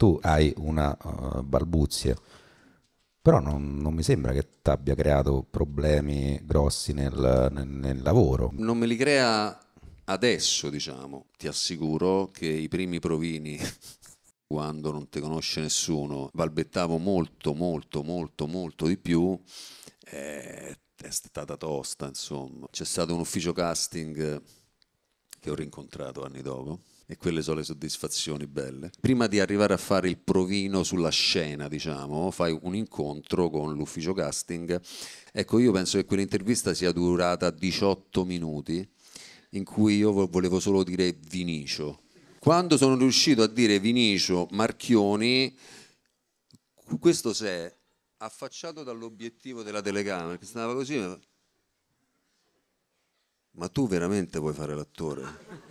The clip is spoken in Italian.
tu hai una uh, eh, balbuzia, però non, non mi sembra che ti abbia creato problemi grossi nel, nel, nel lavoro. Non me li crea adesso, diciamo. Ti assicuro che i primi provini quando non ti conosce nessuno, balbettavo molto, molto, molto, molto di più, eh, è stata tosta, insomma. C'è stato un ufficio casting che ho rincontrato anni dopo e quelle sono le soddisfazioni belle. Prima di arrivare a fare il provino sulla scena, diciamo, fai un incontro con l'ufficio casting. Ecco, io penso che quell'intervista sia durata 18 minuti in cui io volevo solo dire Vinicio. Quando sono riuscito a dire Vinicio Marchioni, questo se è affacciato dall'obiettivo della telecamera, che stava così, ma tu veramente vuoi fare l'attore?